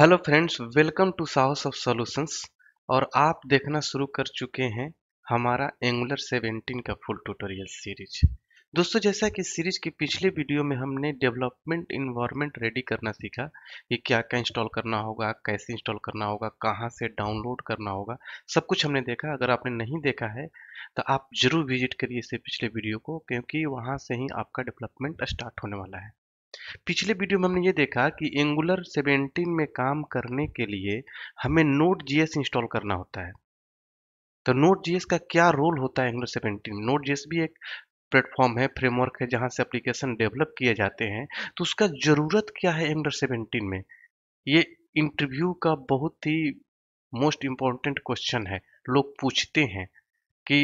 hello friends welcome to Sahas of solutions और आप देखना शुरू कर चुके हैं हमारा एंगुलर 17 का फुल ट्यूटोरियल सीरीज दोस्तों जैसा कि सीरीज के पिछले वीडियो में हमने डेवलपमेंट इन्वायरमेंट रेडी करना सीखा कि क्या क्या इंस्टॉल करना होगा कैसे इंस्टॉल करना होगा कहाँ से डाउनलोड करना होगा सब कुछ हमने देखा अगर आपने नहीं देखा है तो आप जरूर विजिट करिए इसे पिछले वीडियो को क्योंकि वहाँ से ही आपका डेवलपमेंट स्टार्ट होने वाला है पिछले वीडियो में हमने ये देखा कि एंगुलर 17 में काम करने के लिए हमें नोट जीएस इंस्टॉल करना होता है तो नोट जीएस का क्या रोल होता है एंगुलर 17 में नोट जीएस भी एक प्लेटफॉर्म है फ्रेमवर्क है जहां से एप्लीकेशन डेवलप किए जाते हैं तो उसका ज़रूरत क्या है एंगुलर 17 में ये इंटरव्यू का बहुत ही मोस्ट इम्पॉर्टेंट क्वेश्चन है लोग पूछते हैं कि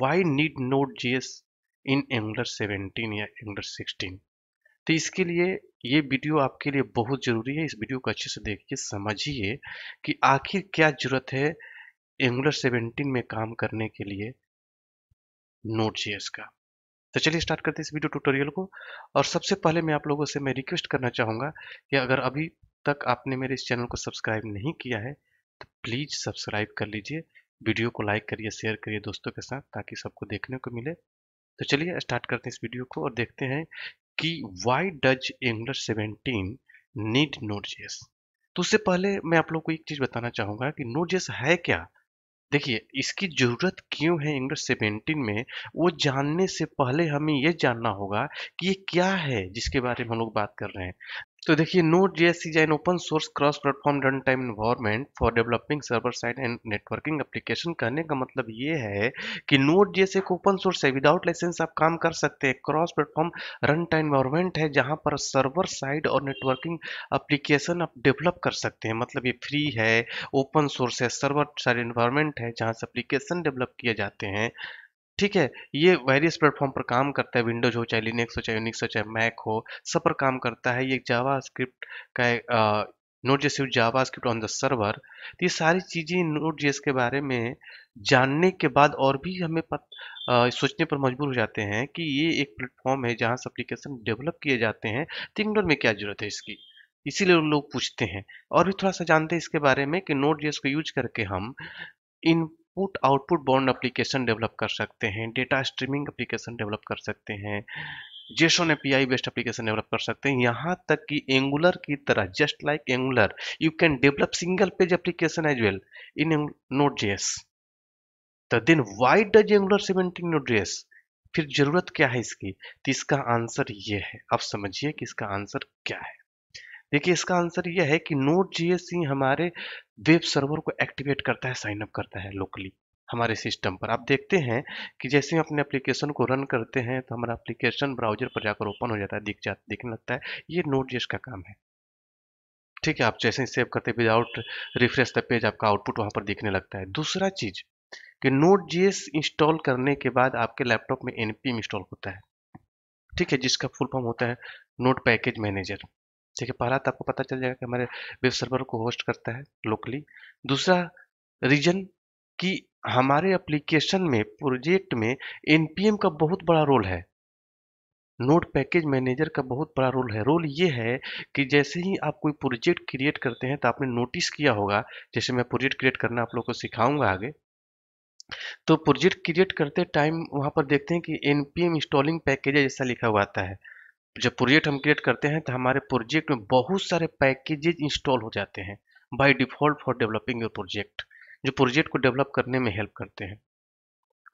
why need node JS in Angular seventeen या एंगुलर सिक्सटीन तो इसके लिए ये वीडियो आपके लिए बहुत ज़रूरी है इस वीडियो को अच्छे से देखिए समझिए कि आखिर क्या ज़रूरत है एंगुलर 17 में काम करने के लिए नोट जी का तो चलिए स्टार्ट करते हैं इस वीडियो ट्यूटोरियल को और सबसे पहले मैं आप लोगों से मैं रिक्वेस्ट करना चाहूँगा कि अगर अभी तक आपने मेरे इस चैनल को सब्सक्राइब नहीं किया है तो प्लीज़ सब्सक्राइब कर लीजिए वीडियो को लाइक करिए शेयर करिए दोस्तों के साथ ताकि सबको देखने को मिले तो चलिए स्टार्ट करते हैं इस वीडियो को और देखते हैं कि why does Angular 17 need node JS तो उससे पहले मैं आप लोग को एक चीज़ बताना चाहूंगा कि नोट जेस है क्या देखिए इसकी ज़रूरत क्यों है इंग्लिश सेवेंटीन में वो जानने से पहले हमें ये जानना होगा कि ये क्या है जिसके बारे में हम लोग बात कर रहे हैं तो देखिए node J is an open source cross platform run time environment for developing server side and networking application कहने का मतलब ये है कि नोट जे एक ओपन सोर्स है विदाउट लाइसेंस आप काम कर सकते हैं cross platform run time environment है जहाँ पर सर्वर साइड और नेटवर्किंग एप्लीकेशन आप डेवलप कर सकते हैं मतलब ये फ्री है ओपन सोर्स है सर्वर साइड इन्वायरमेंट है जहाँ से अप्लीकेशन डेवलप किए जाते हैं ठीक है ये वेरियस प्लेटफॉर्म पर काम करता है विंडोज हो चाहे लिनक्स हो चाहे यूनिक्स हो चाहे मैक हो सब पर काम करता है ये जावा स्क्रिप्ट का node JS JavaScript on the server तो ये सारी चीज़ें नोट जेस के बारे में जानने के बाद और भी हमें पत, आ, सोचने पर मजबूर हो जाते हैं कि ये एक प्लेटफॉर्म है जहाँ से अप्लीकेशन डेवलप किए जाते हैं तो इंग्लोर में क्या ज़रूरत है इसकी इसीलिए लोग पूछते हैं और भी थोड़ा सा जानते हैं इसके बारे में कि नोट जेस को यूज करके हम in input output bound application develop कर सकते हैं डेटा स्ट्रीमिंग एप्लीकेशन डेवलप कर सकते हैं JSON API based application develop कर सकते हैं यहाँ तक कि एंगुलर की तरह just like Angular you can develop single page application as well in node JS तो then why does Angular something node JS फिर जरूरत क्या है इसकी तो इसका आंसर ये है आप समझिए कि इसका आंसर क्या है देखिए इसका आंसर यह है कि नोट जीएस ही हमारे वेब सर्वर को एक्टिवेट करता है साइन अप करता है लोकली हमारे सिस्टम पर आप देखते हैं कि जैसे हम अपने एप्लीकेशन को रन करते हैं तो हमारा एप्लीकेशन ब्राउजर पर जाकर ओपन हो जाता है दिख जाता दिखने लगता है ये नोट जी का काम है ठीक है आप जैसे ही सेव करते विदाउट रिफ्रेश द पेज आपका आउटपुट वहां पर दिखने लगता है दूसरा चीज कि नोट जीएस इंस्टॉल करने के बाद आपके लैपटॉप में एनपीएम इंस्टॉल होता है ठीक है जिसका फुल फॉर्म होता है नोट पैकेज मैनेजर ठीक है पहला तो आपको पता चल जाएगा कि हमारे वेब सर्वर को होस्ट करता है लोकली दूसरा रीजन कि हमारे एप्लीकेशन में प्रोजेक्ट में एनपीएम का बहुत बड़ा रोल है नोट पैकेज मैनेजर का बहुत बड़ा रोल है रोल ये है कि जैसे ही आप कोई प्रोजेक्ट क्रिएट करते हैं तो आपने नोटिस किया होगा जैसे मैं प्रोजेक्ट क्रिएट करना आप लोग को सिखाऊंगा आगे तो प्रोजेक्ट क्रिएट करते टाइम वहां पर देखते हैं कि N P M installing package जैसा लिखा हुआ आता है जब प्रोजेक्ट हम क्रिएट करते हैं तो हमारे प्रोजेक्ट में बहुत सारे पैकेजेज इंस्टॉल हो जाते हैं by default for developing your project जो प्रोजेक्ट को डेवलप करने में हेल्प करते हैं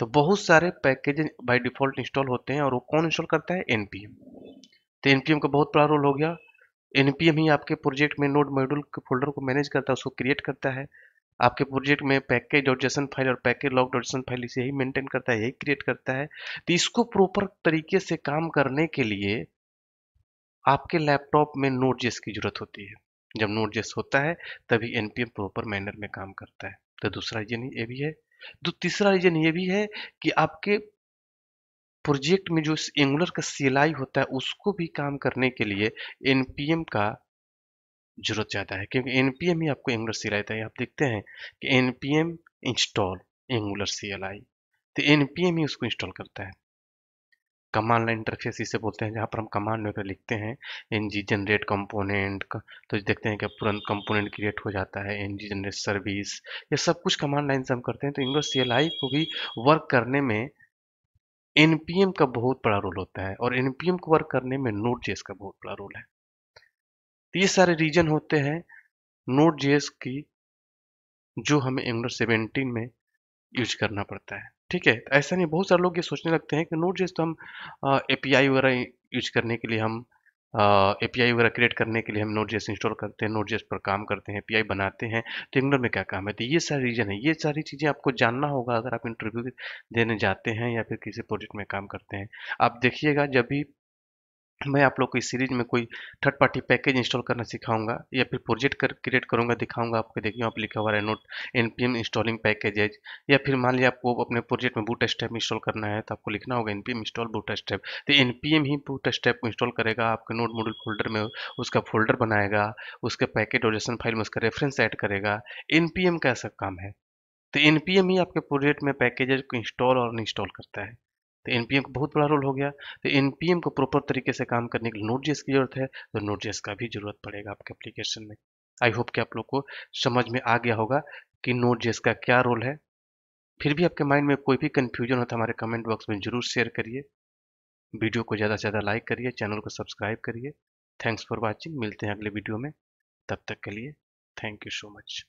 तो बहुत सारे पैकेजेज बाय डिफॉल्ट इंस्टॉल होते हैं और वो कौन इंस्टॉल करता है एन तो एन का बहुत बड़ा रोल हो गया एन ही आपके प्रोजेक्ट में नोट मॉड्यूल के फोल्डर को मैनेज करता है उसको क्रिएट करता है आपके प्रोजेक्ट में पैकेज डॉट जेसन फाइल और package lock dot JSON file इसे यही मेंटेन करता है यही क्रिएट करता है तो इसको प्रॉपर तरीके से काम करने के लिए आपके लैपटॉप में नोट जेस की जरूरत होती है जब नोट जेस होता है तभी एन प्रॉपर मैनर में काम करता है तो दूसरा रीजन ये भी है तो तीसरा रीजन ये भी है कि आपके प्रोजेक्ट में जो एंगुलर का सिलाई होता है उसको भी काम करने के लिए एनपीएम का जरूरत ज़्यादा है क्योंकि एनपीएम ही आपको एंगुलर सी देता है आप देखते हैं कि एनपीएम इंस्टॉल एंगुलर सी तो एनपीएम ही उसको इंस्टॉल करता है कमांड लाइन इंटरफेस इसे बोलते हैं जहाँ पर हम कमांड में लिखते हैं एन जी जनरेट कंपोनेंट तो देखते हैं कि तुरंत कंपोनेंट क्रिएट हो जाता है एन जी जनरेट सर्विस ये सब कुछ कमांड लाइन से हम करते हैं तो इनडो सी को भी वर्क करने में एन का बहुत बड़ा रोल होता है और एन को वर्क करने में नोट जेस का बहुत बड़ा रोल है तो ये सारे रीजन होते हैं नोट जेस की जो हमें एंग्लो 17 में यूज करना पड़ता है ठीक है ऐसा नहीं बहुत सारे लोग ये सोचने लगते हैं कि नोट जेस तो हम ए पी आई वगैरह यूज करने के लिए हम ए पी आई वगैरह क्रिएट करने के लिए हम नोट जेस इंस्टॉल करते हैं नोट जेस पर काम करते हैं पी आई बनाते हैं तो इंग्लोर में क्या काम है तो ये सारे रीजन है ये सारी चीज़ें आपको जानना होगा अगर आप इंटरव्यू देने जाते हैं या फिर किसी प्रोजेक्ट में काम करते हैं आप देखिएगा जब भी मैं आप लोग को इस सीरीज में कोई थर्ड पार्टी पैकेज इंस्टॉल करना सिखाऊंगा या फिर प्रोजेक्ट कर क्रिएट करूंगा दिखाऊंगा आपको देखिए यहाँ आप लिखा हुआ है node N P M installing packages या फिर मान लिया आपको अपने प्रोजेक्ट में बूट स्टेप इंस्टॉल करना है तो आपको लिखना होगा N P M install Bootstrap तो एन पी एम ही बूट स्टेप को इंस्टॉल करेगा आपके नोट मॉडल फोल्डर में उसका फोल्डर बनाएगा उसके पैकेट और फाइल में उसका रेफरेंस ऐड करेगा एन पी एम का ऐसा काम है तो एन पी एम ही आपके प्रोजेक्ट में पैकेजेज को इंस्टॉल और इंस्टॉल करता है तो एम का बहुत बड़ा रोल हो गया तो एम को प्रॉपर तरीके से काम करने के लिए नोट जेस की जरूरत है तो नोट जेस का भी जरूरत पड़ेगा आपके एप्लीकेशन में आई होप कि आप लोग को समझ में आ गया होगा कि नोट जेस का क्या रोल है फिर भी आपके माइंड में कोई भी कन्फ्यूजन हो तो हमारे कमेंट बॉक्स में जरूर शेयर करिए वीडियो को ज़्यादा से ज़्यादा लाइक करिए चैनल को सब्सक्राइब करिए थैंक्स फॉर वॉचिंग मिलते हैं अगले वीडियो में तब तक के लिए थैंक यू सो मच